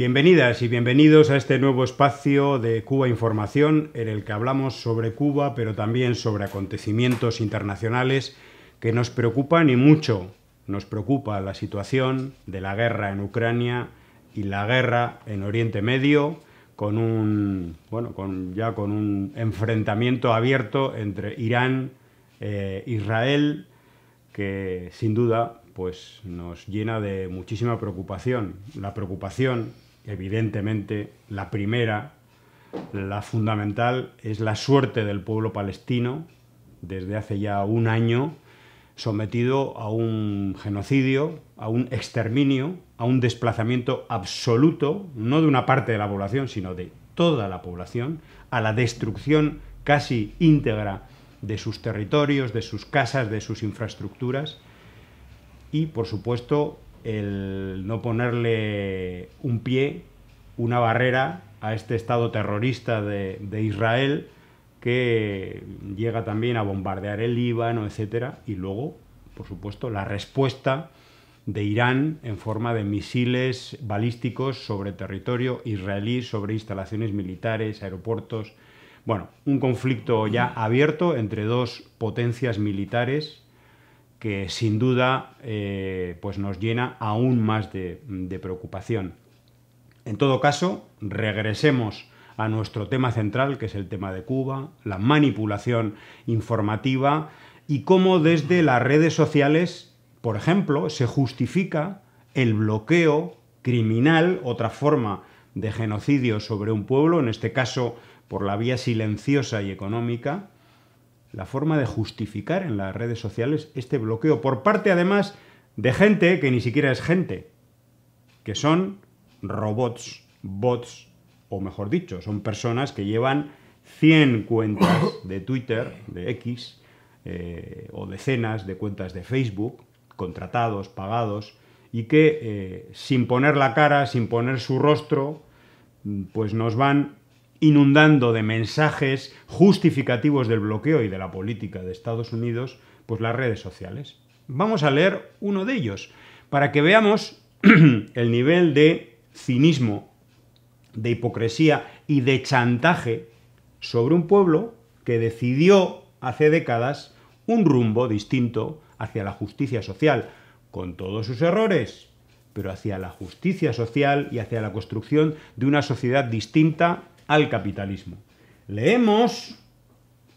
Bienvenidas y bienvenidos a este nuevo espacio de Cuba Información en el que hablamos sobre Cuba, pero también sobre acontecimientos internacionales que nos preocupan y mucho. Nos preocupa la situación de la guerra en Ucrania y la guerra en Oriente Medio, con un bueno, con, ya con un enfrentamiento abierto entre Irán e Israel que sin duda pues nos llena de muchísima preocupación. La preocupación evidentemente, la primera, la fundamental, es la suerte del pueblo palestino, desde hace ya un año, sometido a un genocidio, a un exterminio, a un desplazamiento absoluto, no de una parte de la población, sino de toda la población, a la destrucción casi íntegra de sus territorios, de sus casas, de sus infraestructuras y, por supuesto, el no ponerle un pie, una barrera a este Estado terrorista de, de Israel que llega también a bombardear el Líbano, etc. y luego, por supuesto, la respuesta de Irán en forma de misiles balísticos sobre territorio israelí, sobre instalaciones militares, aeropuertos. Bueno, un conflicto ya abierto entre dos potencias militares que sin duda eh, pues nos llena aún más de preocupación. En todo caso, regresemos a nuestro tema central, que es el tema de Cuba, la manipulación informativa y cómo desde las redes sociales, por ejemplo, se justifica el bloqueo criminal, otra forma de genocidio sobre un pueblo, en este caso por la vía silenciosa y económica, la forma de justificar en las redes sociales este bloqueo por parte además de gente que ni siquiera es gente, que son robots, bots, o mejor dicho, son personas que llevan 100 cuentas de Twitter, de X, eh, o decenas de cuentas de Facebook, contratados, pagados, y que eh, sin poner la cara, sin poner su rostro, pues nos van inundando de mensajes justificativos del bloqueo y de la política de Estados Unidos, pues las redes sociales. Vamos a leer uno de ellos para que veamos el nivel de cinismo, de hipocresía y de chantaje sobre un pueblo que decidió hace décadas un rumbo distinto hacia la justicia social, con todos sus errores, pero hacia la justicia social y hacia la construcción de una sociedad distinta al capitalismo. Leemos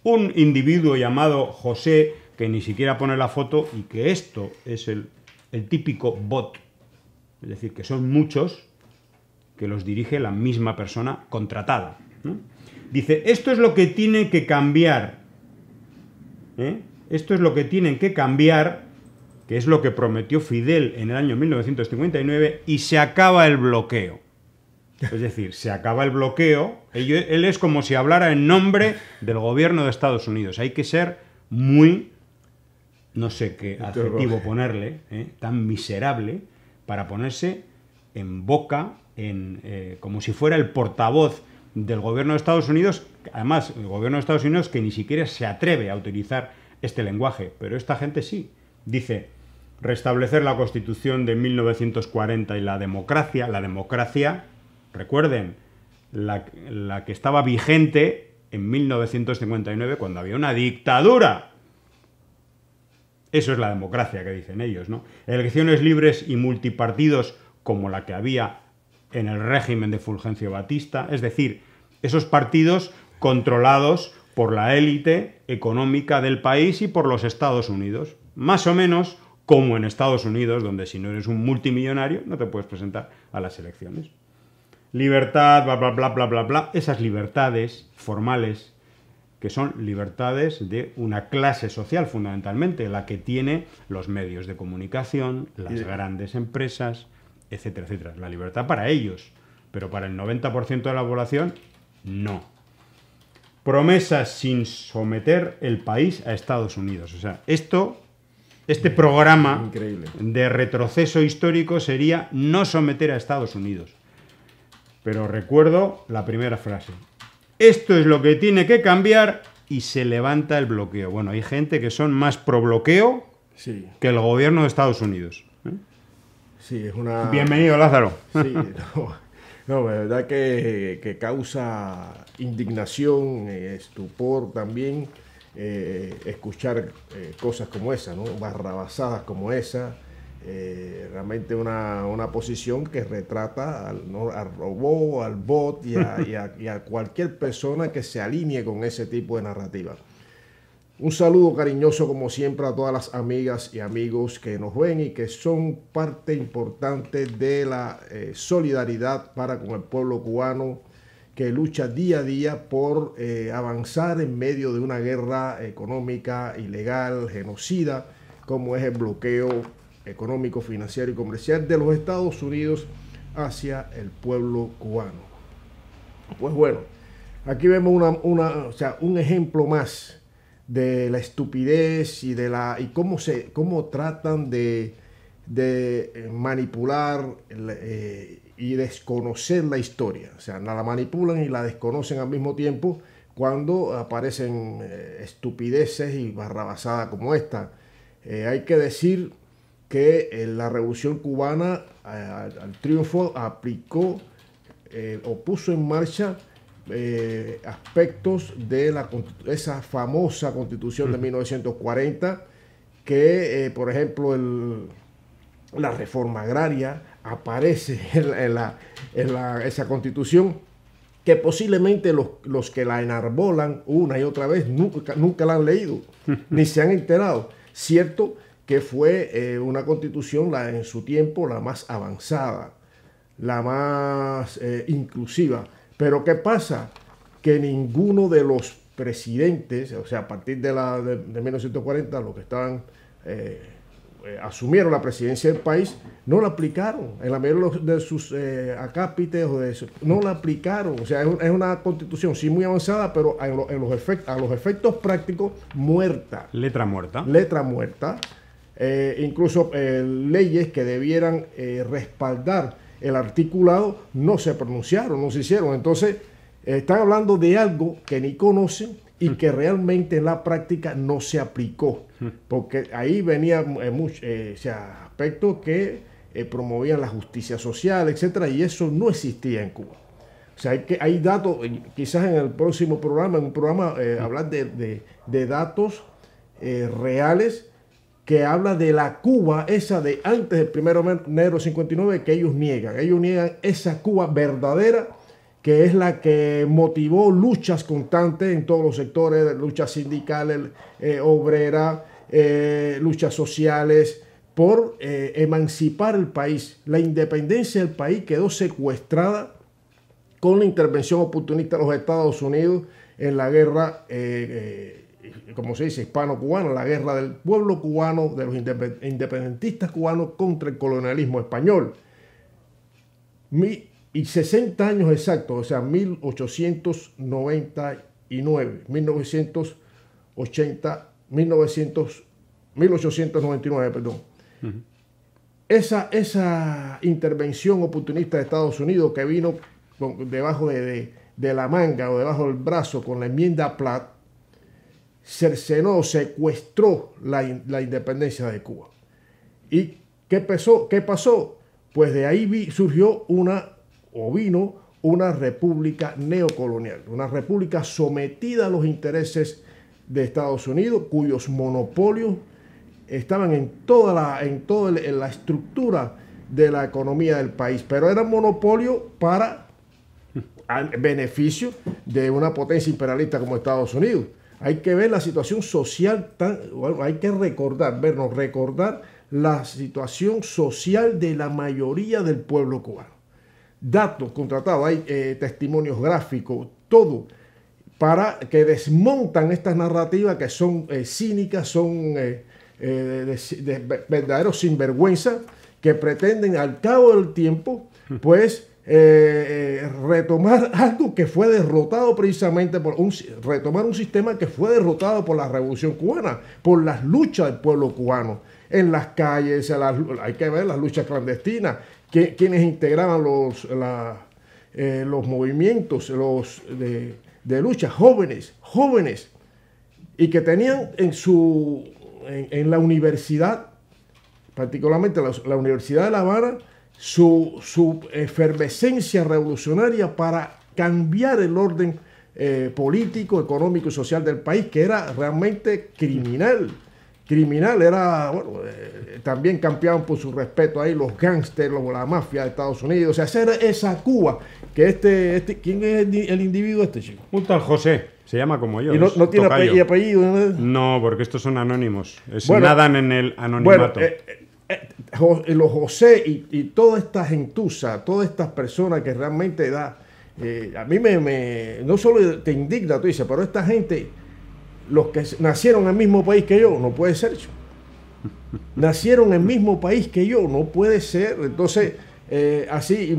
un individuo llamado José, que ni siquiera pone la foto, y que esto es el, típico bot, es decir, que son muchos que los dirige la misma persona contratada. Dice, esto es lo que tiene que cambiar. ¿eh? Esto es lo que tienen que cambiar, que es lo que prometió Fidel en el año 1959, y se acaba el bloqueo. Es decir, se acaba el bloqueo. Él es como si hablara en nombre del gobierno de Estados Unidos. Hay que ser muy, no sé qué adjetivo ponerle, ¿eh? tan miserable, para ponerse en boca, en, eh, como si fuera el portavoz del gobierno de Estados Unidos. Además, el gobierno de Estados Unidos que ni siquiera se atreve a utilizar este lenguaje, pero esta gente sí. Dice, restablecer la constitución de 1940 y la democracia. La democracia Recuerden, la, que estaba vigente en 1959 cuando había una dictadura. Eso es la democracia que dicen ellos, ¿no? Elecciones libres y multipartidos como la que había en el régimen de Fulgencio Batista, es decir, esos partidos controlados por la élite económica del país y por los Estados Unidos, más o menos como en Estados Unidos, donde si no eres un multimillonario no te puedes presentar a las elecciones libertad, bla, bla, bla, bla, bla, bla, esas libertades formales que son libertades de una clase social fundamentalmente, la que tiene los medios de comunicación, las grandes empresas, etcétera, etcétera. La libertad para ellos, pero para el 90% de la población, no. Promesas sin someter el país a Estados Unidos. O sea, esto, este mm, programa de retroceso histórico sería no someter a Estados Unidos pero recuerdo la primera frase. Esto es lo que tiene que cambiar y se levanta el bloqueo. Bueno, hay gente que son más pro bloqueo que el gobierno de Estados Unidos. ¿eh? Sí, es Bienvenido, Lázaro. Sí, no, la verdad que, que, causa indignación, eh, estupor también eh, escuchar cosas como esa, ¿no? Barrabasadas como esa. Eh, realmente una, posición que retrata al, ¿no? robot, al bot y a, cualquier persona que se alinee con ese tipo de narrativa. Un saludo cariñoso como siempre a todas las amigas y amigos que nos ven y que son parte importante de la eh, solidaridad para con el pueblo cubano que lucha día a día por eh, avanzar en medio de una guerra económica, ilegal, genocida, como es el bloqueo económico, financiero y comercial de los Estados Unidos hacia el pueblo cubano. Pues bueno, aquí vemos una, o sea, un ejemplo más de la estupidez y de la y cómo se cómo tratan de, eh, manipular eh, y desconocer la historia. O sea, la manipulan y la desconocen al mismo tiempo cuando aparecen eh, estupideces y barrabasadas como esta. hay que decir que eh, la revolución cubana al, triunfo aplicó eh, o puso en marcha eh, aspectos de la, esa famosa constitución de 1940 que, por ejemplo, el, la reforma agraria aparece en, esa constitución que posiblemente los, que la enarbolan una y otra vez nunca, nunca la han leído, ni se han enterado. Cierto que fue eh, una constitución la, en su tiempo la más avanzada, la más eh, inclusiva. Pero ¿qué pasa? Que ninguno de los presidentes, o sea, a partir de, la, de, 1940, los que estaban, eh, asumieron la presidencia del país, no la aplicaron. En la mayoría de sus acápites o de eso no la aplicaron. O sea, es, una constitución, sí, muy avanzada, pero en los a los efectos prácticos, muerta. Letra muerta. Letra muerta eh, incluso eh, leyes que debieran eh, respaldar el articulado, no se pronunciaron, no se hicieron. Entonces, están hablando de algo que ni conocen y hmm. que realmente en la práctica no se aplicó, hmm. porque ahí venía muchos aspectos que promovían la justicia social, etcétera, y eso no existía en Cuba. O sea, hay, que, hay datos, quizás en el próximo programa, en un programa, hmm. hablar de, de datos reales que habla de la Cuba, esa de antes del 1 de enero 59, que ellos niegan. Ellos niegan esa Cuba verdadera, que es la que motivó luchas constantes en todos los sectores, luchas sindicales, eh, obreras, eh, luchas sociales, por eh, emancipar el país. La independencia del país quedó secuestrada con la intervención oportunista de los Estados Unidos en la guerra como se dice, hispano-cubano, la guerra del pueblo cubano, de los independentistas cubanos contra el colonialismo español. y 60 años exactos, o sea, 1899, 1980, 1900, 1899, perdón. esa, esa intervención oportunista de Estados Unidos que vino debajo de, la manga o debajo del brazo con la enmienda Platt, cercenó, secuestró la, independencia de Cuba. ¿Y qué pasó? ¿Qué pasó? Pues de ahí surgió una, o vino, una república neocolonial, una república sometida a los intereses de Estados Unidos, cuyos monopolios estaban en toda la, en estructura de la economía del país, pero era monopolio para beneficio de una potencia imperialista como Estados Unidos. Hay que ver la situación social, tan, hay que recordar, vernos, recordar la situación social de la mayoría del pueblo cubano. Datos contratados, hay eh, testimonios gráficos, todo para que desmontan estas narrativas que son eh, cínicas, son eh, verdaderos sinvergüenza, que pretenden al cabo del tiempo, pues eh, eh, retomar algo que fue derrotado precisamente por un, retomar un sistema que fue derrotado por la revolución cubana, por las luchas del pueblo cubano en las calles, hay que ver las luchas clandestinas, que, quienes integraban los, eh, los movimientos los de, lucha, jóvenes, jóvenes, y que tenían en, su, en, la universidad, particularmente la Universidad de La Habana, su, su efervescencia revolucionaria para cambiar el orden eh, político, económico y social del país, que era realmente criminal. Criminal era, bueno, eh, también campeaban por su respeto ahí los gángsters, la mafia de Estados Unidos. O sea, esa era esa Cuba que este, este ¿quién es el, individuo este chico? Un tal José. Se llama como yo ¿Y no, tiene apellido, No, porque estos son anónimos. nadan en el anonimato. Eh, eh, eh, los José y, toda esta gentuza, todas estas personas que realmente da, eh, a mí me, no solo te indigna, tú dices, pero esta gente, los que nacieron en el mismo país que yo, no puede ser. Nacieron en el mismo país que yo, no puede ser. Entonces, así,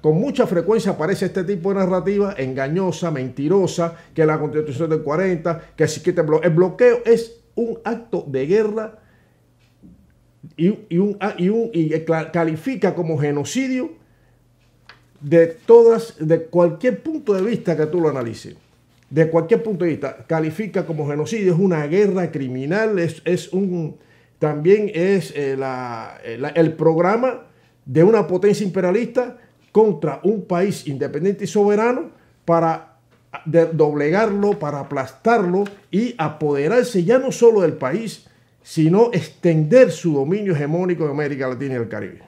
con mucha frecuencia aparece este tipo de narrativa engañosa, mentirosa, que la constitución del 40, que, que el bloqueo es un acto de guerra y, ah, califica como genocidio de todas, de cualquier punto de vista que tú lo analices. De cualquier punto de vista, califica como genocidio, es una guerra criminal, es, es un, también es eh, eh, el programa de una potencia imperialista contra un país independiente y soberano para doblegarlo, para aplastarlo y apoderarse ya no solo del país, sino extender su dominio hegemónico en América Latina y el Caribe.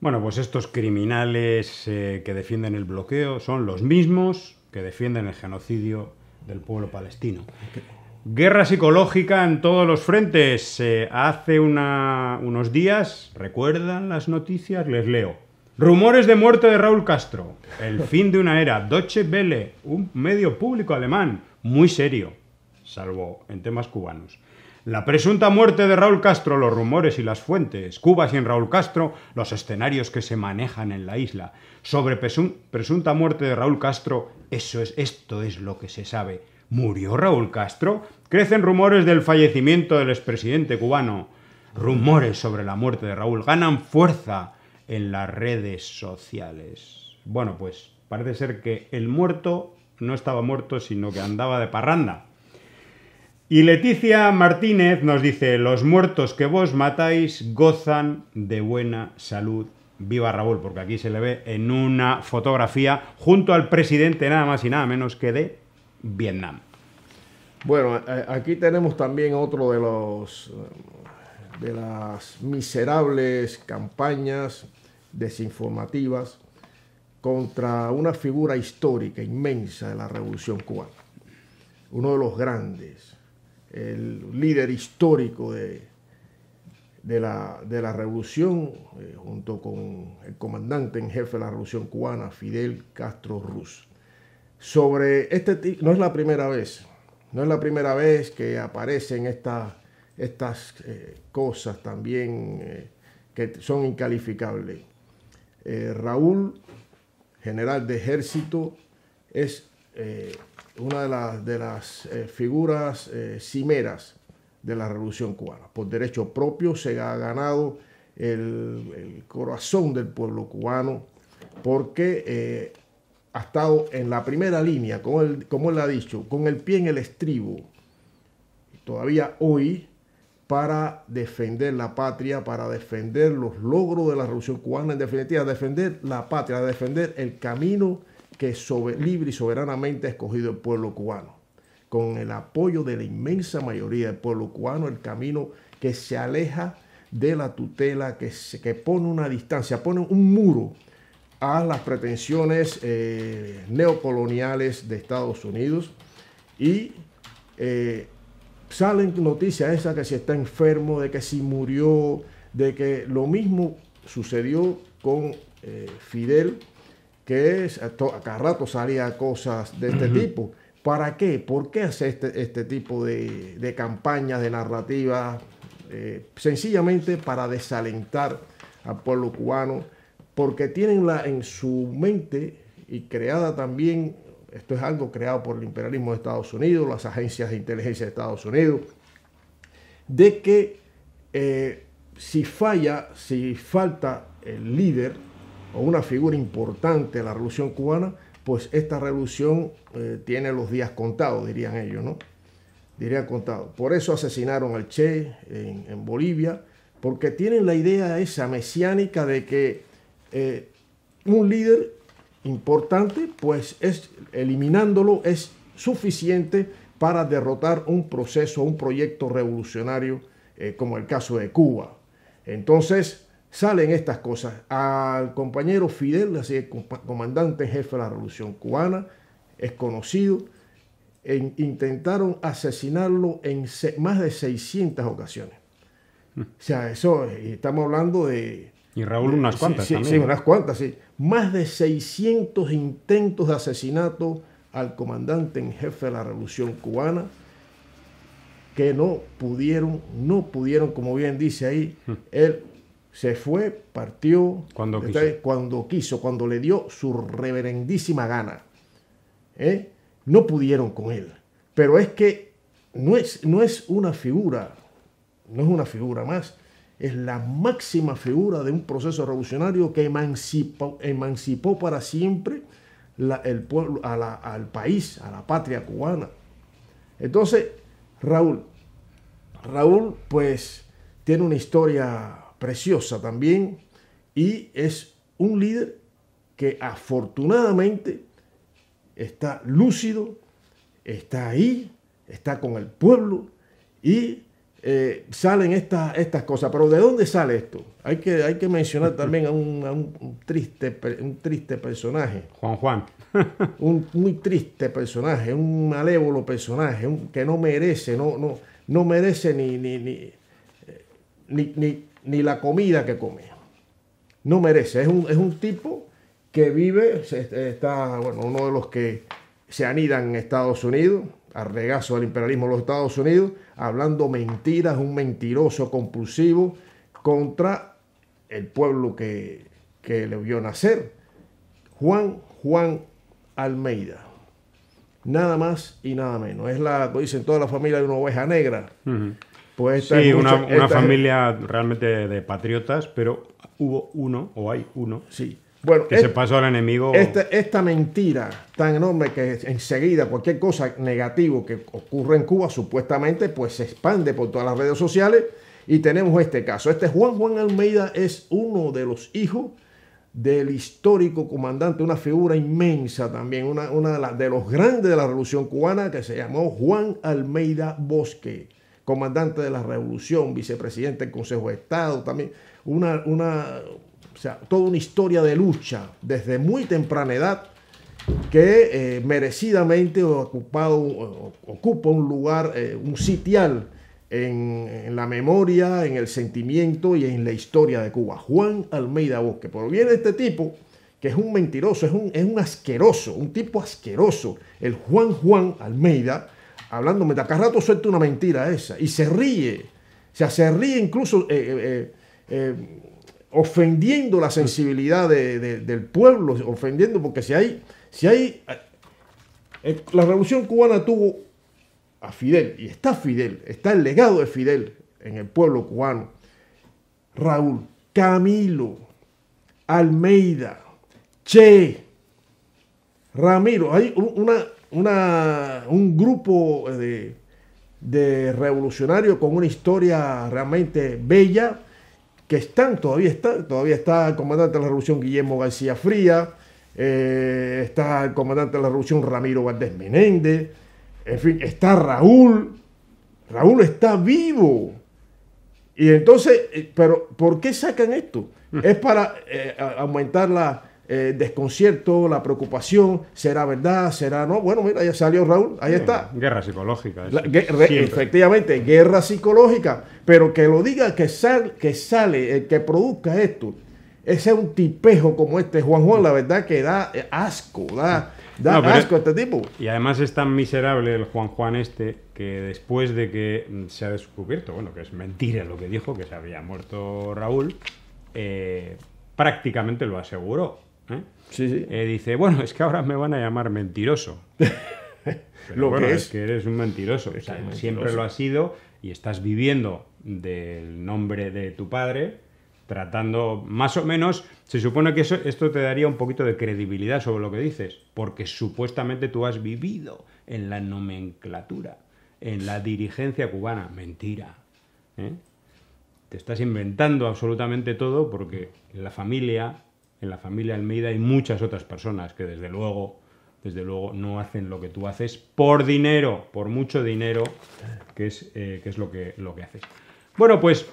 Bueno, pues estos criminales eh, que defienden el bloqueo son los mismos que defienden el genocidio del pueblo palestino. Guerra psicológica en todos los frentes. Eh, hace unos días, ¿recuerdan las noticias? Les leo. Rumores de muerte de Raúl Castro. El fin de una era. Deutsche Welle, un medio público alemán muy serio, salvo en temas cubanos. La presunta muerte de Raúl Castro, los rumores y las fuentes, Cuba sin Raúl Castro, los escenarios que se manejan en la isla. Sobre presunta muerte de Raúl Castro, eso es, esto es lo que se sabe. ¿Murió Raúl Castro? Crecen rumores del fallecimiento del expresidente cubano. Rumores sobre la muerte de Raúl ganan fuerza en las redes sociales. Bueno, pues parece ser que el muerto no estaba muerto, sino que andaba de parranda. Y Leticia Martínez nos dice, los muertos que vos matáis gozan de buena salud. Viva Raúl, porque aquí se le ve en una fotografía junto al presidente nada más y nada menos que de Vietnam. Bueno, eh, aquí tenemos también otro de los de las miserables campañas desinformativas contra una figura histórica inmensa de la Revolución cubana, uno de los grandes, el líder histórico de, de, la, de la, revolución, eh, junto con el comandante en jefe de la revolución cubana, Fidel Castro Ruz. Sobre este, no es la primera vez, no es la primera vez que aparecen estas eh, cosas también eh, que son incalificables. Raúl, general de ejército, es una de, de las eh, figuras eh, cimeras de la Revolución Cubana. Por derecho propio se ha ganado el, corazón del pueblo cubano porque eh, ha estado en la primera línea, como como él ha dicho, con el pie en el estribo, todavía hoy, para defender la patria, para defender los logros de la Revolución Cubana, en definitiva, defender la patria, defender el camino que libre y soberanamente ha escogido el pueblo cubano. Con el apoyo de la inmensa mayoría del pueblo cubano, el camino que se aleja de la tutela, que, pone una distancia, pone un muro a las pretensiones eh, neocoloniales de Estados Unidos y eh, salen noticias esas que si está enfermo, de que si murió, de que lo mismo sucedió con eh, Fidel que es, eh, a, cada rato salía cosas de este tipo. ¿Para qué? ¿Por qué hace este, este tipo de, de campañas, de narrativas? Eh, sencillamente para desalentar al pueblo cubano, porque tienen la, en su mente y creada también, esto es algo creado por el imperialismo de Estados Unidos, las agencias de inteligencia de Estados Unidos, de que eh, si falla, si falta el líder, o una figura importante de la Revolución cubana, pues esta revolución eh, tiene los días contados, dirían ellos, ¿no? Dirían contados. Por eso asesinaron al Che en, Bolivia, porque tienen la idea esa mesiánica de que eh, un líder importante, pues es, eliminándolo es suficiente para derrotar un proceso, un proyecto revolucionario, eh, como el caso de Cuba. Entonces, salen estas cosas. Al compañero Fidel, así comandante jefe de la Revolución Cubana, es conocido. intentaron asesinarlo en más de 600 ocasiones. Mm. O sea, eso eh, estamos hablando de... Y Raúl unas cuantas también. Sí, unas cuantas, sí. Más de 600 intentos de asesinato al comandante en jefe de la Revolución Cubana que no pudieron, no pudieron, como bien dice ahí, mm. él se fue, partió cuando quiso. cuando quiso, cuando le dio su reverendísima gana. ¿eh? No pudieron con él. Pero es que no es, no es una figura, no es una figura más, es la máxima figura de un proceso revolucionario que emancipó, emancipó para siempre el pueblo, al país, a la patria cubana. Entonces, Raúl, Raúl pues tiene una historia preciosa también y es un líder que afortunadamente está lúcido, está ahí, está con el pueblo y eh, salen estas, estas cosas. Pero ¿de dónde sale esto? Hay que, hay que mencionar también a un, triste, un triste personaje. Juan Juan. un muy triste personaje, un malévolo personaje, que no merece, no, no, no merece ni, ni, ni eh, ni la comida que come, No merece. Es un, tipo que vive, está, bueno, uno de los que se anidan en Estados Unidos, al regazo del imperialismo de los Estados Unidos, hablando mentiras, un mentiroso compulsivo contra el pueblo que, le vio nacer. Juan Juan Almeida. Nada más y nada menos. Es la, dicen, toda la familia de una oveja negra. Pues sí, una, familia realmente de, patriotas, pero hubo uno, o hay uno, sí. bueno, que se pasó al enemigo. Esta, esta mentira tan enorme que enseguida cualquier cosa negativa que ocurre en Cuba supuestamente pues se expande por todas las redes sociales y tenemos este caso. Este Juan Juan Almeida es uno de los hijos del histórico comandante, una figura inmensa también, una, una de los grandes de la revolución cubana que se llamó Juan Almeida Bosque comandante de la revolución, vicepresidente del Consejo de Estado, también una, una, o sea, toda una historia de lucha desde muy temprana edad que eh, merecidamente ocupado, ocupa un lugar, eh, un sitial en, la memoria, en el sentimiento y en la historia de Cuba. Juan Almeida Bosque. Pero viene este tipo que es un mentiroso, es un, es un asqueroso, un tipo asqueroso, el Juan Juan Almeida, hablando de acá rato suelta una mentira esa y se ríe, o sea, se ríe incluso eh, eh, eh, ofendiendo la sensibilidad del pueblo, ofendiendo, porque si hay, si hay, la revolución cubana tuvo a Fidel, y está Fidel, está el legado de Fidel en el pueblo cubano, Raúl, Camilo, Almeida, Che, Ramiro, hay una, una, un grupo eh, de, revolucionarios con una historia realmente bella, que están, todavía está, todavía está el comandante de la revolución Guillermo García Fría, eh, está el comandante de la revolución Ramiro Valdés Menéndez, en fin, está Raúl, Raúl está vivo. Y entonces, eh, pero ¿por qué sacan esto? Mm. Es para aumentar la, eh, desconcierto, la preocupación, será verdad, será no. Bueno, mira, ya salió Raúl, ahí está. Guerra psicológica. efectivamente, guerra psicológica, pero que lo diga que, que sale, que produzca esto, ese es un tipejo como este Juan Juan, la verdad que da eh, asco, da, asco a este tipo. Y además es tan miserable el Juan Juan este que después de que mm, se ha descubierto, bueno, que es mentira lo que dijo, que se había muerto Raúl, eh, prácticamente lo aseguró ¿Eh? Eh, dice, bueno, es que ahora me van a llamar mentiroso. lo que es. que eres un mentiroso. Siempre lo has sido y estás viviendo del nombre de tu padre, tratando más o menos. Se supone que esto te daría un poquito de credibilidad sobre lo que dices, porque supuestamente tú has vivido en la nomenclatura, en la dirigencia cubana. Mentira. ¿eh? Te estás inventando absolutamente todo porque la familia, en la familia Almeida hay muchas otras personas que desde luego, desde luego no hacen lo que tú haces por dinero, por mucho dinero, que es, eh, que es lo, que, lo que haces. Bueno, pues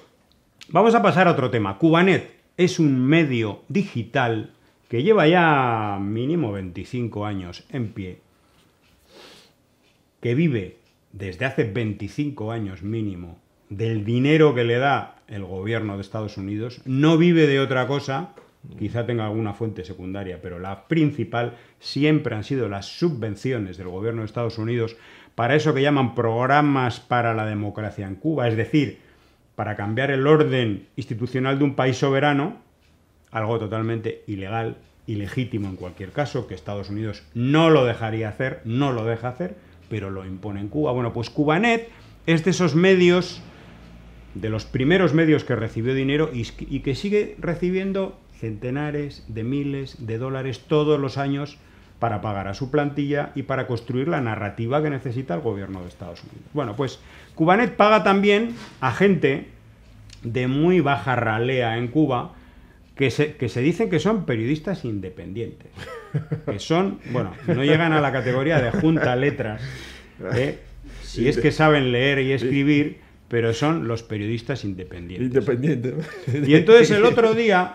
vamos a pasar a otro tema. Cubanet es un medio digital que lleva ya mínimo 25 años en pie, que vive desde hace 25 años mínimo del dinero que le da el gobierno de Estados Unidos, no vive de otra cosa Quizá tenga alguna fuente secundaria, pero la principal siempre han sido las subvenciones del gobierno de Estados Unidos para eso que llaman programas para la democracia en Cuba, es decir, para cambiar el orden institucional de un país soberano, algo totalmente ilegal, ilegítimo en cualquier caso, que Estados Unidos no lo dejaría hacer, no lo deja hacer, pero lo impone en Cuba. Bueno, pues Cubanet es de esos medios, de los primeros medios que recibió dinero y, que sigue recibiendo centenares de miles de dólares todos los años para pagar a su plantilla y para construir la narrativa que necesita el gobierno de Estados Unidos. Bueno, pues Cubanet paga también a gente de muy baja ralea en Cuba que se, que se dicen que son periodistas independientes, que son, bueno, no llegan a la categoría de junta letras, ¿eh? si es que saben leer y escribir, pero son los periodistas independientes. independientes. Y entonces el otro día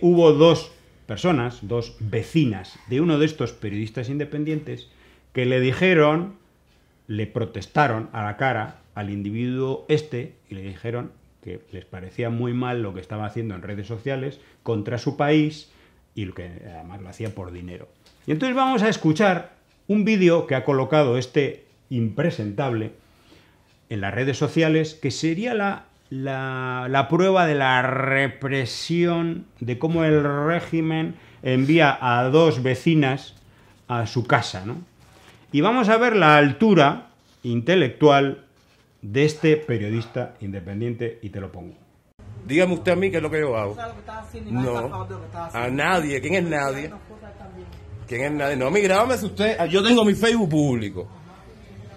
hubo dos personas, dos vecinas de uno de estos periodistas independientes que le dijeron, le protestaron a la cara al individuo este y le dijeron que les parecía muy mal lo que estaba haciendo en redes sociales contra su país y lo que además lo hacía por dinero. Y entonces vamos a escuchar un vídeo que ha colocado este impresentable en las redes sociales que sería la la, la prueba de la represión, de cómo el régimen envía a dos vecinas a su casa, ¿no? Y vamos a ver la altura intelectual de este periodista independiente y te lo pongo. Dígame usted a mí qué es lo que yo hago. No, a nadie. ¿Quién es nadie? ¿Quién es nadie? No, mi grábame usted. Ah, yo tengo mi Facebook público.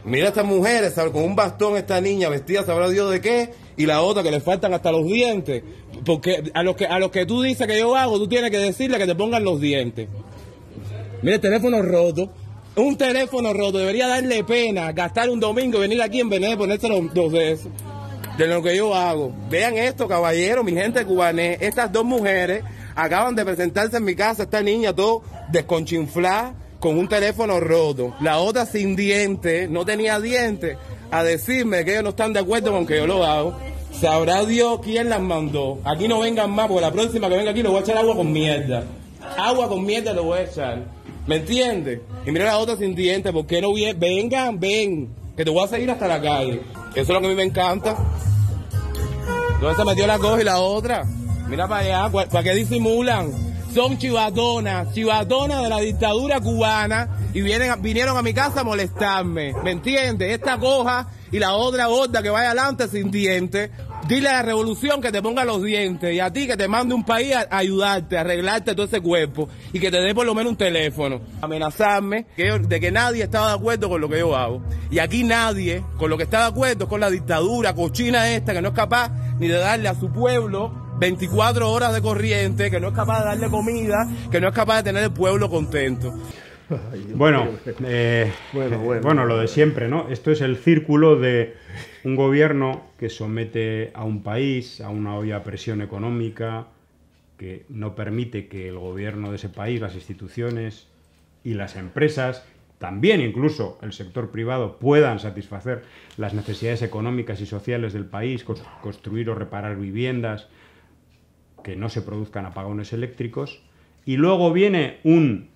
Mira a estas mujeres, con un bastón, esta niña vestida, sabrá Dios de qué, y la otra que le faltan hasta los dientes. Porque a los que, a que tú dices que yo hago, tú tienes que decirle que te pongan los dientes. ...mire, teléfono roto. Un teléfono roto. Debería darle pena gastar un domingo, y venir aquí en Venezuela y ponerse los, dos de eso. De lo que yo hago. Vean esto, caballero, mi gente cubanés. Estas dos mujeres acaban de presentarse en mi casa. Esta niña todo desconchinflada con un teléfono roto. La otra sin dientes, no tenía dientes a decirme que ellos no están de acuerdo con que yo lo hago. Sabrá Dios quién las mandó. Aquí no vengan más, porque la próxima que venga aquí lo voy a echar agua con mierda. Agua con mierda lo voy a echar. ¿Me entiendes? Y mira la otra sin dientes, porque no viene? Vengan, ven, que te voy a seguir hasta la calle. Eso es lo que a mí me encanta. Entonces se metió la cosa y la otra? Mira para allá, ¿para que disimulan? Son chivatonas, chivatonas de la dictadura cubana y vienen, vinieron a mi casa a molestarme. ¿Me entiendes? Esta coja y la otra gorda que vaya adelante sin dientes. Dile a la revolución que te ponga los dientes y a ti que te mande un país a ayudarte, a arreglarte todo ese cuerpo y que te dé por lo menos un teléfono. Amenazarme de que nadie estaba de acuerdo con lo que yo hago. Y aquí nadie con lo que está de acuerdo con la dictadura cochina esta que no es capaz ni de darle a su pueblo 24 horas de corriente, que no es capaz de darle comida, que no es capaz de tener el pueblo contento bueno, eh, bueno, eh, bueno, bueno, lo de siempre, ¿no? Esto es el círculo de un gobierno que somete a un país a una obvia presión económica, que no permite que el gobierno de ese país, las instituciones y las empresas, también incluso el sector privado, puedan satisfacer las necesidades económicas y sociales del país, construir o reparar viviendas, que no se produzcan apagones eléctricos. Y luego viene un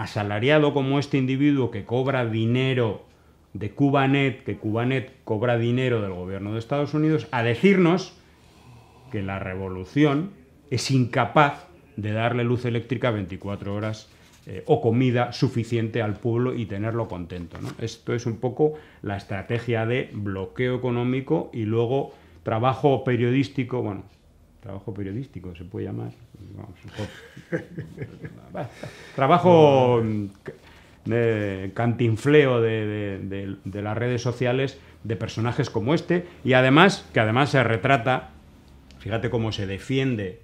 asalariado como este individuo que cobra dinero de Cubanet, que Cubanet cobra dinero del gobierno de Estados Unidos, a decirnos que la revolución es incapaz de darle luz eléctrica 24 horas eh, o comida suficiente al pueblo y tenerlo contento. Esto es un poco la estrategia de bloqueo económico y luego trabajo periodístico, bueno, trabajo periodístico, se puede llamar. trabajo de cantinfleo de, las redes sociales de personajes como este y además que además se retrata, fíjate cómo se defiende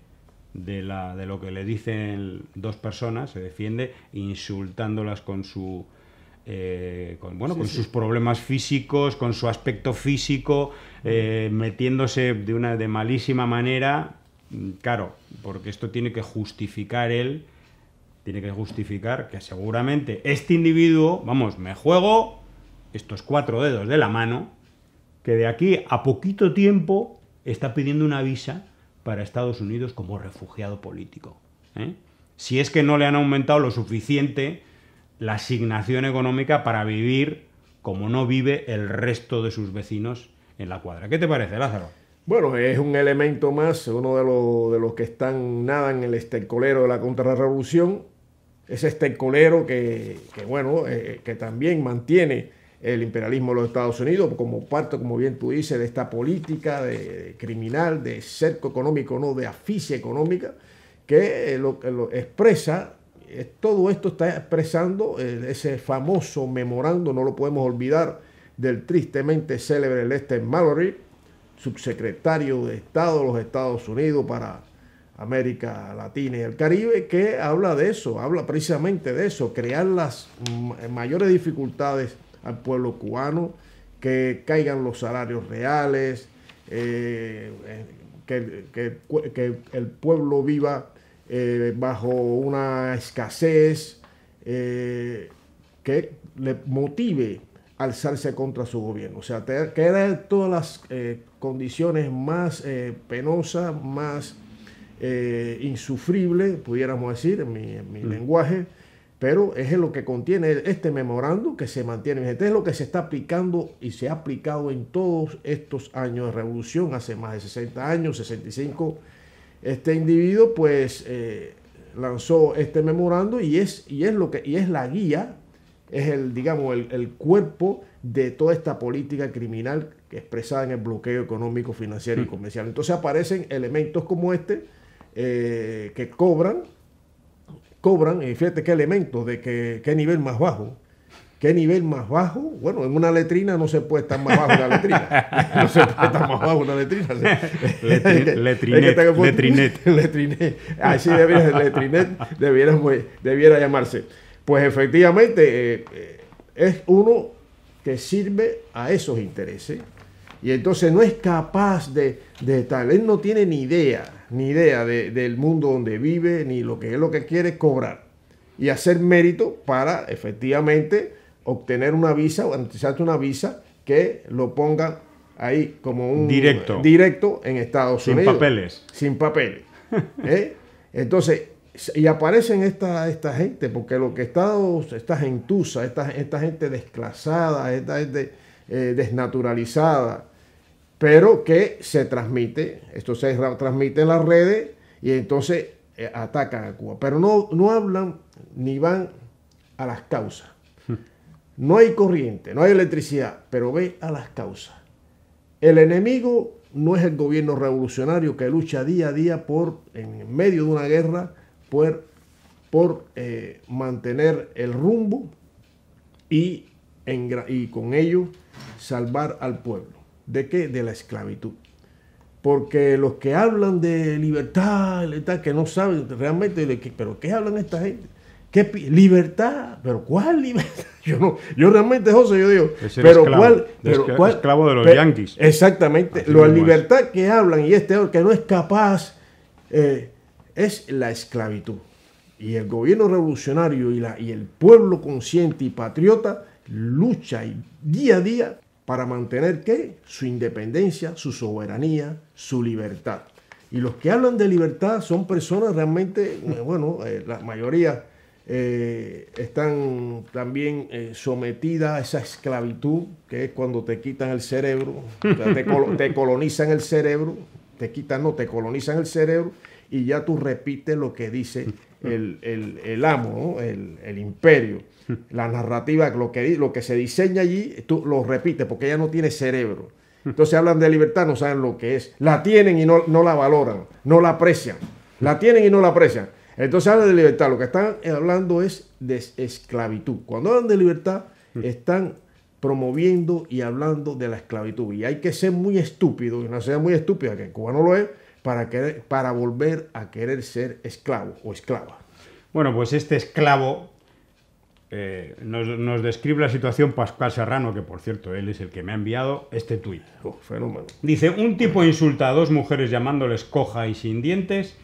de, la, de lo que le dicen dos personas, se defiende insultándolas con su eh, con, bueno, con sus problemas físicos, con su aspecto físico, eh, metiéndose de una de malísima manera, mm, claro, porque esto tiene que justificar él, tiene que justificar que seguramente este individuo, vamos, me juego estos cuatro dedos de la mano, que de aquí a poquito tiempo está pidiendo una visa para Estados Unidos como refugiado político. ¿eh? Si es que no le han aumentado lo suficiente la asignación económica para vivir como no vive el resto de sus vecinos en la cuadra. ¿Qué te parece, Lázaro? Bueno, es un elemento más, uno de, los, que están nada en el estercolero de la contrarrevolución, ese estercolero que, que bueno, eh, que también mantiene el imperialismo de los Estados Unidos como parte, como bien tú dices, de esta política de, criminal, de cerco económico, no, de asfixia económica, que eh, lo expresa eh, todo esto está expresando eh, ese famoso memorando, no lo podemos olvidar, del tristemente célebre Lester Mallory, subsecretario de Estado de los Estados Unidos para América Latina y el Caribe, que habla de eso, habla precisamente de eso, crear las eh, mayores dificultades al pueblo cubano, que caigan los salarios reales, que el pueblo viva eh, bajo una escasez eh, que le motive alzarse contra su gobierno. O sea, tener todas las eh, condiciones más penosas, más insufribles, pudiéramos decir, en mi, mm. lenguaje, pero es lo que contiene este memorando que se mantiene Este Es lo que se está aplicando y se ha aplicado en todos estos años de revolución, hace más de 60 años, 65 años este individuo pues eh, lanzó este memorando y es, y es, lo que, es la guía, es el, digamos, el, cuerpo de toda esta política criminal expresada en el bloqueo económico, financiero y comercial. Entonces aparecen elementos como este eh, que cobran, cobran, y fíjate qué elementos, de qué, qué nivel más bajo, ¿Qué nivel más bajo? Bueno, en una letrina no se puede estar más bajo una letrina. No se puede estar más bajo una letrina. letrinet, letrinet. letrinet. Así debiera, letrinet pues, debiera, llamarse. Pues efectivamente eh, eh, es uno que sirve a esos intereses y entonces no es capaz de, de tal. Él no tiene ni idea, ni idea del mundo donde vive, ni lo que es lo que quiere cobrar y hacer mérito para efectivamente obtener una visa o una visa que lo pongan ahí como un directo, en Estados Unidos. Sin papeles. Sin papeles. ¿Eh? Entonces, y aparecen esta, esta gente, porque lo que está, esta gentuza, esta, esta gente desclasada, esta gente eh, desnaturalizada, pero que se transmite, esto se transmite en las redes y entonces eh, atacan a Cuba. Pero no, no hablan ni van a las causas. No hay corriente, no hay electricidad, pero ve a las causas. El enemigo no es el gobierno revolucionario que lucha día a día por, en medio de una guerra, por, por eh, mantener el rumbo y, con ello salvar al pueblo. ¿De qué? De la esclavitud. Porque los que hablan de libertad, que no saben realmente de qué, pero ¿qué hablan esta gente? libertad? ¿Pero cuál libertad? Yo yo realmente, José, yo digo, pero cuál, esclavo de los yanquis. Exactamente, la libertad que hablan y este que no es capaz eh, es la esclavitud. Y el gobierno revolucionario y, la, y el pueblo consciente y patriota lucha día a día para mantener qué? Su independencia, su soberanía, su libertad. Y los que hablan de libertad son personas realmente, eh, bueno, eh, la mayoría eh, están también eh, sometidas a esa esclavitud, que es cuando te quitan el cerebro, te, colonizan el cerebro, te quitan, no, te colonizan el cerebro y ya tú repites lo que dice el, amo, el, imperio. La narrativa, lo que, lo que se diseña allí, tú lo repites porque ella no tiene cerebro. Entonces hablan de libertad, no saben lo que es. La tienen y no, no la valoran, no la aprecian. La tienen y no la aprecian. Entonces habla de libertad. Lo que están hablando es de esclavitud. Cuando hablan de libertad, mm. están promoviendo y hablando de la esclavitud. Y hay que ser muy estúpido, y no sea muy estúpida, que Cuba no lo es, para, querer, para volver a querer ser esclavo o esclava. Bueno, pues este esclavo eh, nos, describe la situación Pascual Serrano, que por cierto, él es el que me ha enviado este tuit. Oh, Dice, un tipo insulta a dos mujeres llamándoles coja y sin dientes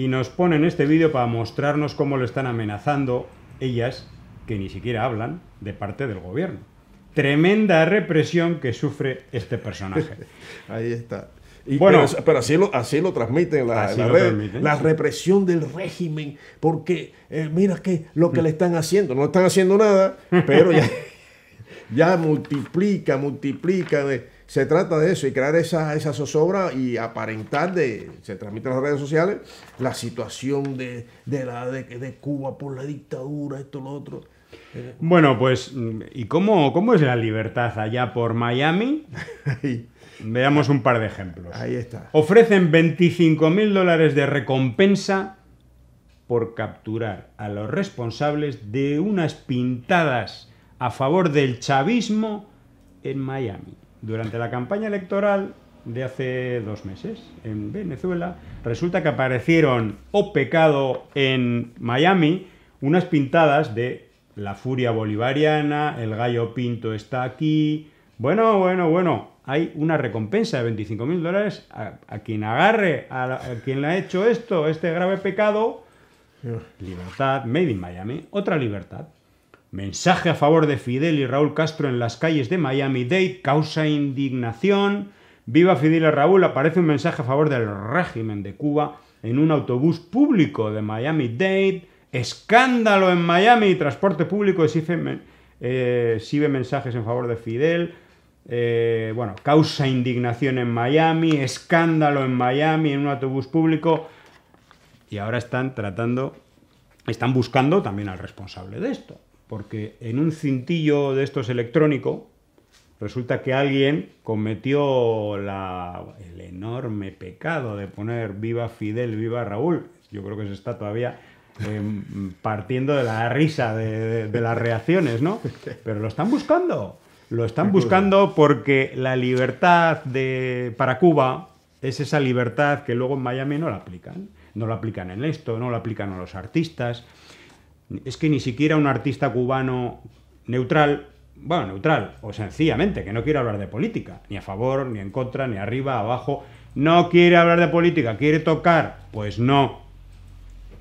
y nos ponen este vídeo para mostrarnos cómo le están amenazando ellas, que ni siquiera hablan, de parte del gobierno. Tremenda represión que sufre este personaje. Ahí está. Y bueno, pero, así lo, así lo transmiten las la redes. la represión del régimen, porque eh, mira que lo que le están haciendo, no están haciendo nada, pero ya, ya multiplica, multiplica. De, eh, se trata de eso y crear esa, zozobra y aparentar de, se transmite en las redes sociales, la situación de, la, de, Cuba por la dictadura, esto, lo otro. Eh. Bueno, pues, ¿y cómo, cómo es la libertad allá por Miami? Veamos un par de ejemplos. Ahí está. Ofrecen 25 mil dólares de recompensa por capturar a los responsables de unas pintadas a favor del chavismo en Miami durante la campaña electoral de hace dos meses en Venezuela, resulta que aparecieron, oh pecado, en Miami, unas pintadas de la furia bolivariana, el gallo pinto está aquí. Bueno, bueno, bueno, hay una recompensa de 25 mil dólares a, quien agarre, a, quien le ha hecho esto, este grave pecado. Libertad, made in Miami, otra libertad. Mensaje a favor de Fidel y Raúl Castro en las calles de Miami-Dade causa indignación. Viva Fidel y Raúl, aparece un mensaje a favor del régimen de Cuba en un autobús público de Miami-Dade. Escándalo en Miami, transporte público exhibe, eh, mensajes en favor de Fidel. Eh, bueno, causa indignación en Miami, escándalo en Miami, en un autobús público. Y ahora están tratando, están buscando también al responsable de esto porque en un cintillo de estos electrónico resulta que alguien cometió el enorme pecado de poner viva Fidel, viva Raúl. Yo creo que se está todavía eh, partiendo de la risa de, las reacciones, ¿no? Pero lo están buscando. Lo están buscando porque la libertad para Cuba es esa libertad que luego en Miami no la aplican. No la aplican en esto, no la aplican a los artistas es que ni siquiera un artista cubano neutral, bueno, neutral, o sencillamente, que no quiere hablar de política, ni a favor, ni en contra, ni arriba, abajo, no quiere hablar de política, quiere tocar, pues no.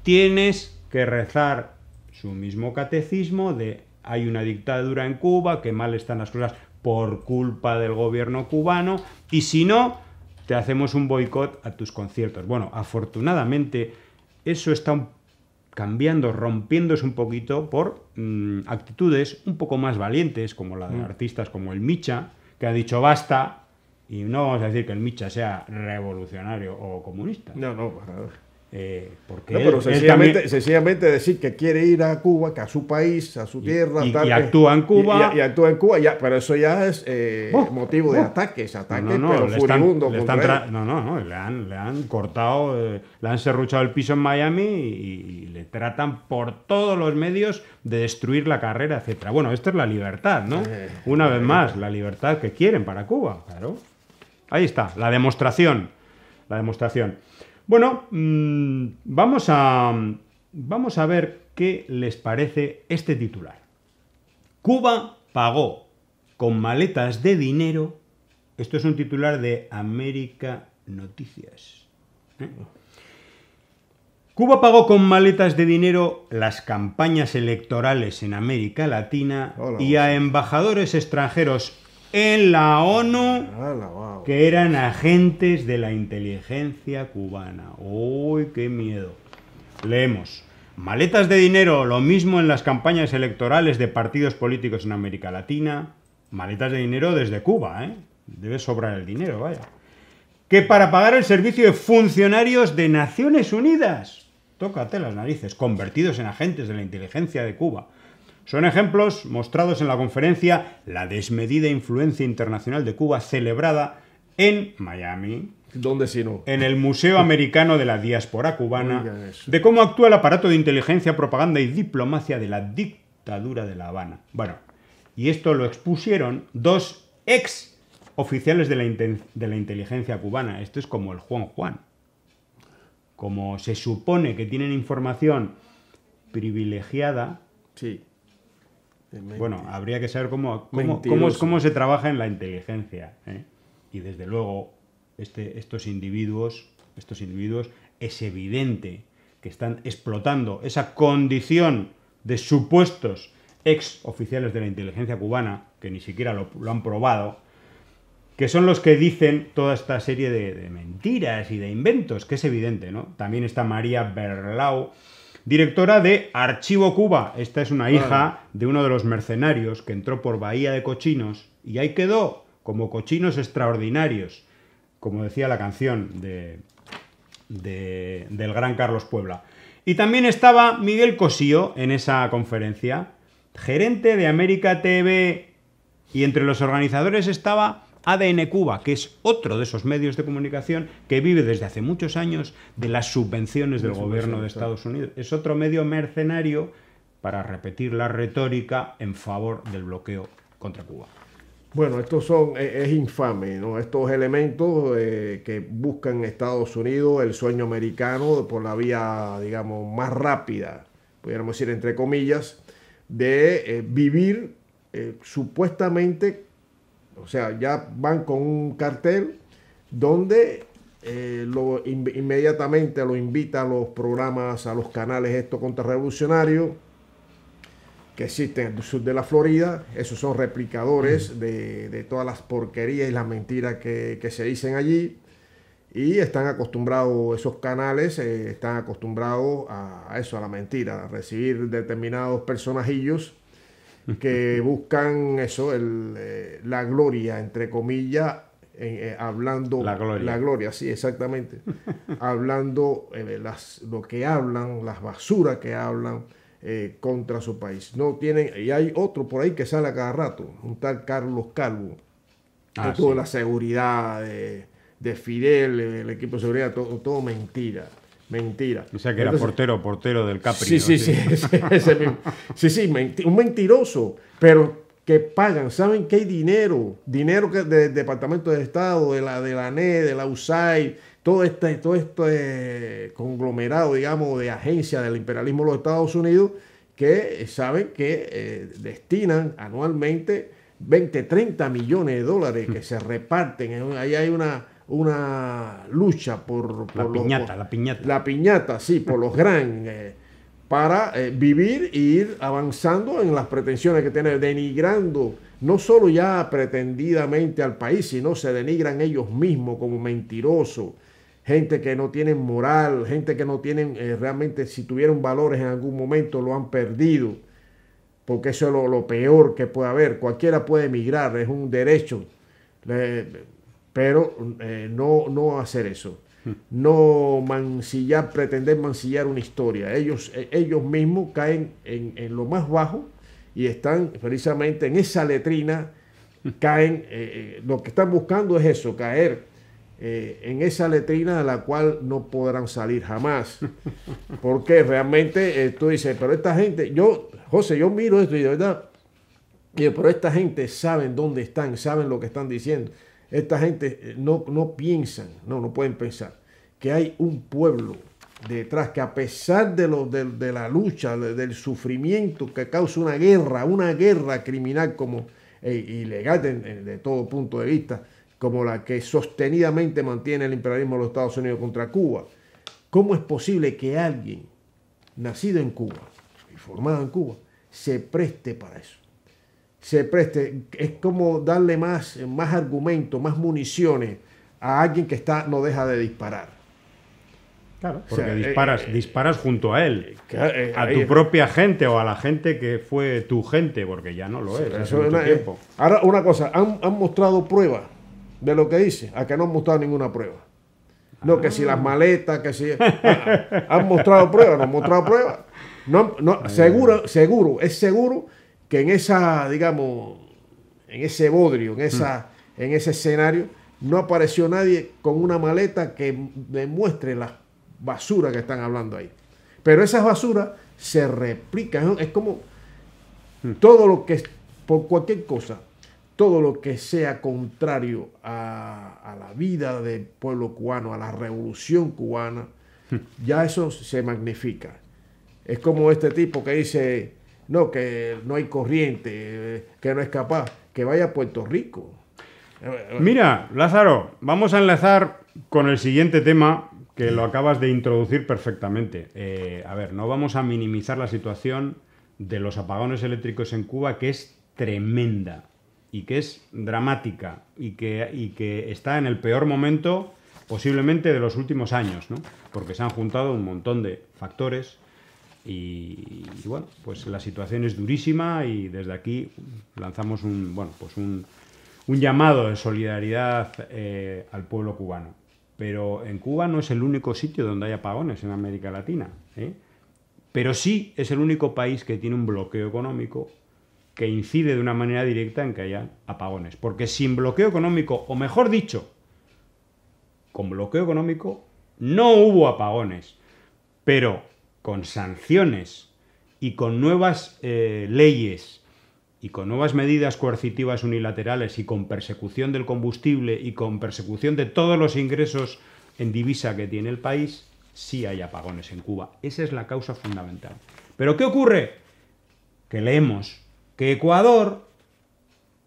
Tienes que rezar su mismo catecismo de hay una dictadura en Cuba, que mal están las cosas por culpa del gobierno cubano, y si no, te hacemos un boicot a tus conciertos. Bueno, afortunadamente eso está un cambiando, rompiéndose un poquito por mm, actitudes un poco más valientes, como la de mm. artistas como el Micha, que ha dicho basta, y no vamos a decir que el Micha sea revolucionario o comunista. No, no, eh, porque sencillamente, decir que quiere ir a Cuba, que a su país, a su tierra. Y, y, eh, actúa en Cuba. Y, actúa en Cuba, ya, pero eso ya es eh, oh, motivo de ataques, ataques, no, no, no, le han, le han cortado, le han serruchado el piso en Miami y, le tratan por todos los medios de destruir la carrera, etcétera. Bueno, esta es la libertad, ¿no? Una vez más, la libertad que quieren para Cuba, claro. Ahí está, la demostración. La demostración. Bueno, mm, vamos, a, vamos a ver qué les parece este titular. Cuba pagó con maletas de dinero. Esto es un titular de América Noticias. ¿eh? Cuba pagó con maletas de dinero las campañas electorales en América Latina y a embajadores extranjeros en la ONU ah, que eran agentes de la inteligencia cubana. ¡Uy, qué miedo! Leemos. Maletas de dinero, lo mismo en las campañas electorales de partidos políticos en América Latina. Maletas de dinero desde Cuba, ¿eh? Debe sobrar el dinero, vaya. Que para pagar el servicio de funcionarios de Naciones Unidas. Tócate las narices, convertidos en agentes de la inteligencia de Cuba son ejemplos mostrados en la conferencia La desmedida influencia internacional de Cuba celebrada en Miami. ¿Dónde si no? En el Museo Americano de la Diáspora Cubana, de cómo actúa el aparato de inteligencia, propaganda y diplomacia de la dictadura de La Habana. Bueno, y esto lo expusieron dos ex oficiales de la, de la inteligencia cubana. Esto es como el Juan Juan. Como se supone que tienen información privilegiada, sí bueno, habría que saber cómo, cómo, cómo, se trabaja en la inteligencia. ¿eh? Y desde luego, este, estos individuos, estos individuos, es evidente que están explotando esa condición de supuestos ex oficiales de la inteligencia cubana, que ni siquiera lo, han probado, que son los que dicen toda esta serie de, de, mentiras y de inventos, que es evidente, ¿no? También está María Berlau, directora de Archivo Cuba. Esta es una hija de uno de los mercenarios que entró por Bahía de Cochinos y ahí quedó como cochinos extraordinarios, como decía la canción de, del gran Carlos Puebla. Y también estaba Miguel Cosío en esa conferencia, gerente de América TV, y entre los organizadores estaba ADN Cuba, que es otro de esos medios de comunicación que vive desde hace muchos años de las subvenciones del gobierno de Estados Unidos. Es otro medio mercenario para repetir la retórica en favor del bloqueo contra Cuba. Bueno, estos son, e, es, infame, ¿no? Estos elementos eh, que buscan Estados Unidos el sueño americano por la vía, digamos, más rápida, pudiéramos decir entre comillas, de eh, vivir eh, supuestamente o sea, ya van con un cartel donde eh, inmediatamente lo invita a los programas, a los canales estos contrarrevolucionarios que existen en el sur de la Florida. Esos son replicadores de, todas las porquerías y las mentiras que, se dicen allí. Y están acostumbrados, esos canales eh, están acostumbrados a, a, eso, a la mentira, a recibir determinados personajillos que buscan eso, eh, la gloria, entre comillas, eh, hablando la gloria. sí, exactamente. hablando eh, las, lo que hablan, las basuras que hablan contra su país. No tienen, y hay otro por ahí que sale a cada rato, un tal Carlos Calvo, que ah, la seguridad de, Fidel, el equipo de seguridad, todo mentira. Mentira. O sea que era portero, portero del Capri. Sí, sí, sí, sí, un mentiroso, pero que pagan, ¿saben que hay dinero? Dinero que del Departamento de Estado, de la, de la e de la USAID, todo este, todo este eh, conglomerado, digamos, de agencias del imperialismo de los Estados Unidos, que eh, saben que eh, destinan anualmente 20, 30 millones de dólares que se reparten. Ahí hay una una lucha por, la piñata, la piñata. La piñata, sí, por los grandes, eh, para eh, vivir e ir avanzando en las pretensiones que tiene, denigrando no solo ya pretendidamente al país, sino se denigran ellos mismos como mentirosos, gente que no tiene moral, gente que no tienen eh, realmente, si tuvieron valores en algún momento, lo han perdido, porque eso es lo, peor que puede haber. Cualquiera puede emigrar, es un derecho pero eh, no, hacer eso. No mancillar, pretender mancillar una historia. Ellos, eh, ellos mismos caen en, lo más bajo y están precisamente en esa letrina, caen, eh, lo que están buscando es eso, caer en esa letrina de la cual no podrán salir jamás. Porque realmente tú dices, pero esta gente, yo, José, yo miro esto y de verdad, pero esta gente saben dónde están, saben lo que están diciendo esta gente eh, no, no piensan, no, no pueden pensar que hay un pueblo detrás que a pesar de, de, la lucha, del sufrimiento que causa una guerra, una guerra criminal como e, ilegal de, todo punto de vista, como la que sostenidamente mantiene el imperialismo de los Estados Unidos contra Cuba, ¿cómo es posible que alguien nacido en Cuba y formado en Cuba se preste para eso? se preste, es como darle más, más argumentos, más municiones a alguien que está, no deja de disparar. Claro, porque disparas, eh, disparas junto a él, eh, eh, a tu propia gente o a la gente que fue tu gente, porque ya no lo es. ahora, una cosa, ¿han, mostrado pruebas de lo que dice, a que no han mostrado ninguna prueba. No, que si las ah. maletas, que si. Ah, ah, han mostrado pruebas, no han mostrado pruebas. No, seguro, seguro, es seguro que en esa, digamos, en ese bodrio, en, esa, mm. en ese escenario, no apareció nadie con una maleta que demuestre las basuras que están hablando ahí. Pero esas basuras se replican, es como mm. todo lo que, por cualquier cosa, todo lo que sea contrario a, la vida del pueblo cubano, a la revolución cubana, mm. ya eso se magnifica. Es como este tipo que dice, no, que no hay corriente, que no es capaz, que vaya a Puerto Rico. Mira, Lázaro, vamos a enlazar con el siguiente tema que lo acabas de introducir perfectamente. Eh, a ver, no vamos a minimizar la situación de los apagones eléctricos en Cuba, que es tremenda y que es dramática y que, y que está en el peor momento posiblemente de los últimos años, ¿no? porque se han juntado un montón de factores y, bueno, pues la situación es durísima y desde aquí lanzamos un, bueno, pues un, llamado de solidaridad eh, al pueblo cubano. Pero en Cuba no es el único sitio donde hay apagones en América Latina. ¿eh? Pero sí es el único país que tiene un bloqueo económico que incide de una manera directa en que haya apagones. Porque sin bloqueo económico, o mejor dicho, con bloqueo económico, no hubo apagones. Pero con sanciones y con nuevas eh, leyes y con nuevas medidas coercitivas unilaterales y con persecución del combustible y con persecución de todos los ingresos en divisa que tiene el país, sí hay apagones en Cuba. Esa es la causa fundamental. Pero ¿qué ocurre? Que leemos que Ecuador,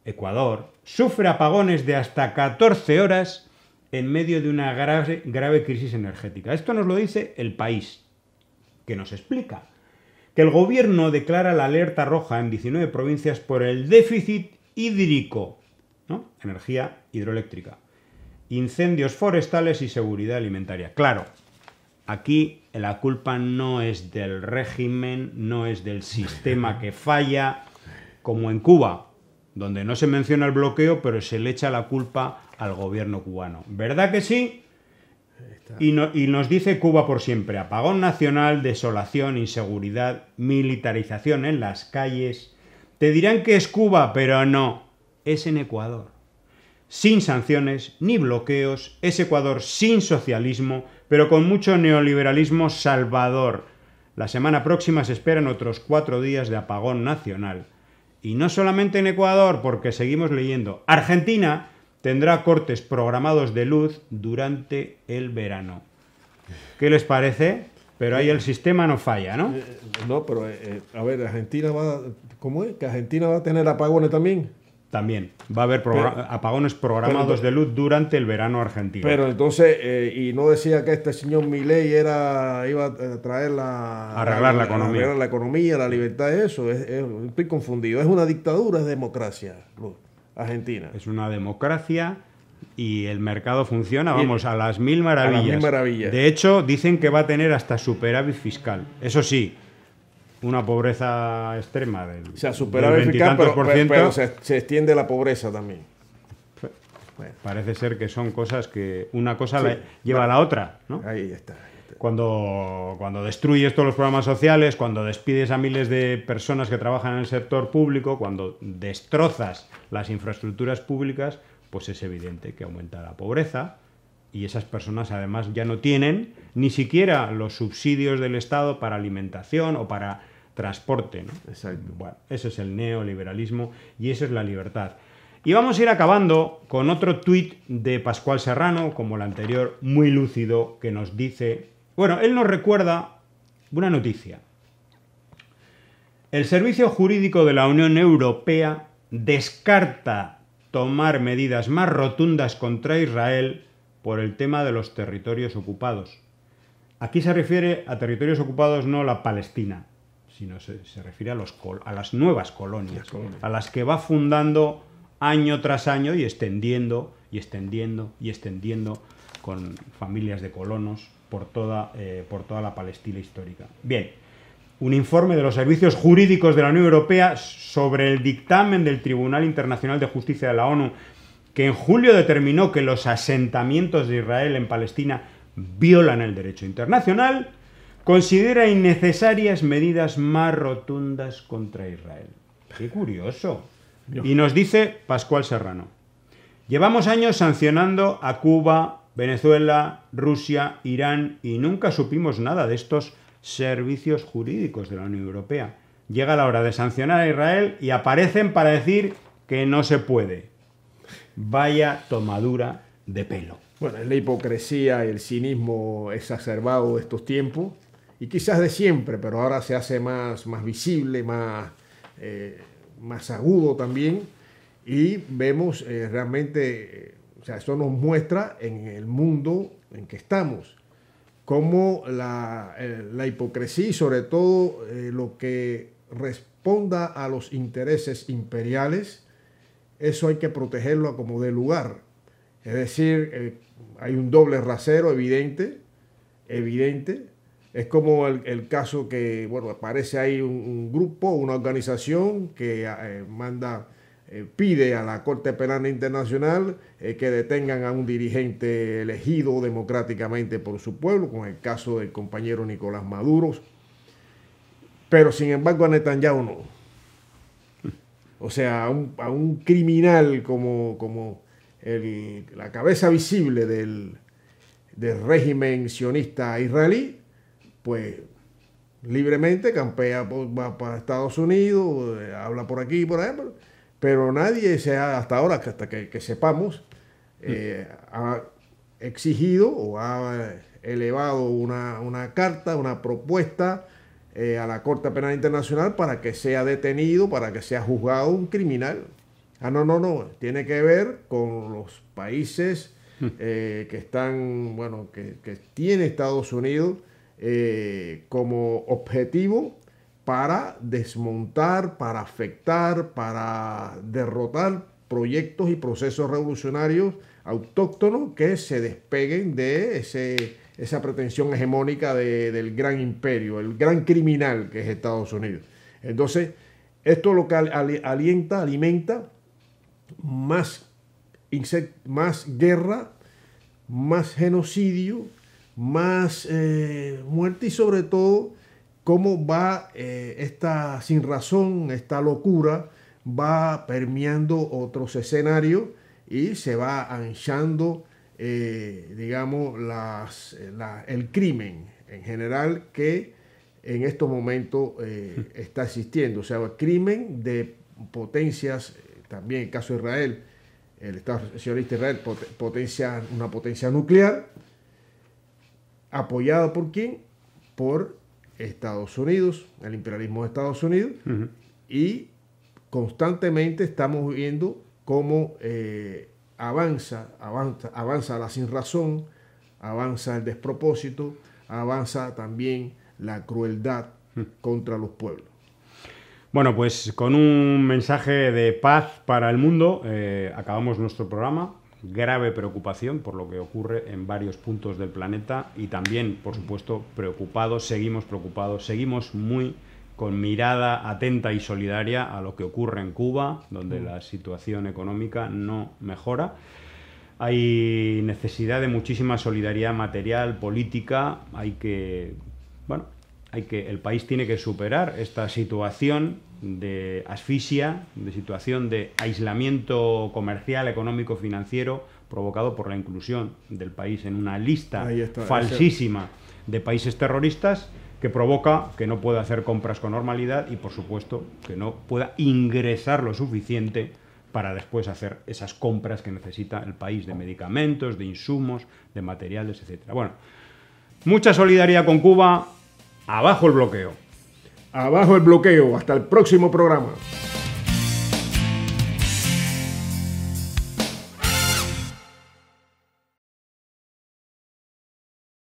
Ecuador, sufre apagones de hasta 14 horas en medio de una grave crisis energética. Esto nos lo dice el país que nos explica que el gobierno declara la alerta roja en 19 provincias por el déficit hídrico, ¿no? energía hidroeléctrica, incendios forestales y seguridad alimentaria. Claro, aquí la culpa no es del régimen, no es del sistema que falla, como en Cuba, donde no se menciona el bloqueo, pero se le echa la culpa al gobierno cubano. ¿Verdad que sí? Y, nos dice Cuba por siempre, apagón nacional, desolación, inseguridad, militarización en las calles. Te dirán que es Cuba, pero no, es en Ecuador. Sin sanciones ni bloqueos, es Ecuador sin socialismo, pero con mucho neoliberalismo salvador. La semana próxima se esperan otros cuatro días de apagón nacional. Y no solamente en Ecuador, porque seguimos leyendo. Argentina tendrá cortes programados de luz durante el verano. ¿Qué les parece? Pero ahí el sistema no falla, ¿no? Eh, eh, no, pero eh, a ver, Argentina va, ¿cómo es? Que Argentina va a tener apagones también. También va a haber apagones programados de luz durante el verano argentino. Pero entonces, y no decía que este señor Milei era iba a traer la arreglar la, economía, la economía, la libertad, eso. Es, estoy confundido. Es una dictadura, es democracia. Luz. Argentina. Es una democracia y el mercado funciona, vamos, a las mil maravillas. De hecho, dicen que va a tener hasta superávit fiscal. Eso sí, una pobreza extrema del, o pero, se, extiende la pobreza también. Parece ser que son cosas que una cosa lleva a la otra, ¿no? Ahí está. Cuando, destruyes todos los programas sociales, cuando despides a miles de personas que trabajan en el sector público, cuando destrozas las infraestructuras públicas, pues es evidente que aumenta la pobreza, y esas personas además ya no tienen ni siquiera los subsidios del Estado para alimentación o para transporte. Bueno, ese es el neoliberalismo y esa es la libertad. Y vamos a ir acabando con otro tuit de Pascual Serrano, como el anterior, muy lúcido, que nos dice bueno, él nos recuerda una noticia. El Servicio Jurídico de la Unión Europea descarta tomar medidas más rotundas contra Israel por el tema de los territorios ocupados. Aquí se refiere a territorios ocupados no la Palestina, sino se, refiere a, los, a, las nuevas colonias, a las que va fundando año tras año y extendiendo y extendiendo y extendiendo con familias de colonos por toda, eh, por toda la Palestina histórica. Bien, un informe de los servicios jurídicos de la Unión Europea sobre el dictamen del Tribunal Internacional de Justicia de la ONU, que en julio determinó que los asentamientos de Israel en Palestina violan el derecho internacional, considera innecesarias medidas más rotundas contra Israel. Qué curioso. Y nos dice Pascual Serrano. Llevamos años sancionando a Cuba, Venezuela, Rusia, Irán y nunca supimos nada de estos servicios jurídicos de la Unión Europea. Llega la hora de sancionar a Israel y aparecen para decir que no se puede. Vaya tomadura de pelo. Bueno, es la hipocresía y el cinismo exacerbado de estos tiempos, y quizás de siempre, pero ahora se hace más, más visible, más, eh, más agudo también, y vemos eh, realmente eh, o sea, eso nos muestra en el mundo en que estamos, cómo la, eh, hipocresía y sobre todo eh, lo que responda a los intereses imperiales, eso hay que protegerlo como de lugar. Es decir, eh, hay un doble rasero evidente, evidente. Es como el, caso que, bueno, aparece ahí un, grupo, una organización que manda eh, pide a la Corte Penal Internacional eh, que detengan a un dirigente elegido democráticamente por su pueblo, con el caso del compañero Nicolás Maduro. Pero sin embargo a Netanyahu no. O sea, a un, criminal como, como la cabeza visible del, régimen sionista israelí, pues libremente campea para Estados Unidos, eh, habla por aquí por ejemplo pero nadie se hasta ahora, hasta que, sepamos, eh, ha exigido o ha elevado una, carta, una propuesta eh, a la Corte Penal Internacional para que sea detenido, para que sea juzgado un criminal. Ah, no, no, no, tiene que ver con los países hmm. eh, que están, bueno, que tiene Estados Unidos como objetivo para desmontar, para afectar, para derrotar proyectos y procesos revolucionarios autóctonos que se despeguen de esa pretensión hegemónica del gran imperio, el gran criminal que es Estados Unidos. Entonces, esto lo que alienta, alimenta más, más guerra, más genocidio, más eh, muerte y sobre todo cómo va eh, esta sin razón, esta locura, va permeando otros escenarios y se va anchando, eh, digamos, el crimen en general que en estos momentos eh, está existiendo. O sea, el crimen de potencias, también el caso de Israel, el Estado socialista Israel, potencia, una potencia nuclear, apoyada por quién? Por Estados Unidos, el imperialismo de Estados Unidos, y constantemente estamos viendo cómo eh, avanza, avanza, avanza la sinrazón, avanza el despropósito, avanza también la crueldad contra los pueblos. Bueno, pues con un mensaje de paz para el mundo eh, acabamos nuestro programa grave preocupación por lo que ocurre en varios puntos del planeta y también, por supuesto, preocupados, seguimos preocupados, seguimos muy con mirada atenta y solidaria a lo que ocurre en Cuba, donde mm. la situación económica no mejora. Hay necesidad de muchísima solidaridad material, política, hay que, bueno, hay que, el país tiene que superar esta situación de asfixia, de situación de aislamiento comercial, económico, financiero, provocado por la inclusión del país en una lista falsísima de países terroristas que provoca que no pueda hacer compras con normalidad y, por supuesto, que no pueda ingresar lo suficiente para después hacer esas compras que necesita el país de medicamentos, de insumos, de materiales, etc. Bueno, mucha solidaridad con Cuba, Abajo el bloqueo. Abajo el bloqueo. Hasta el próximo programa.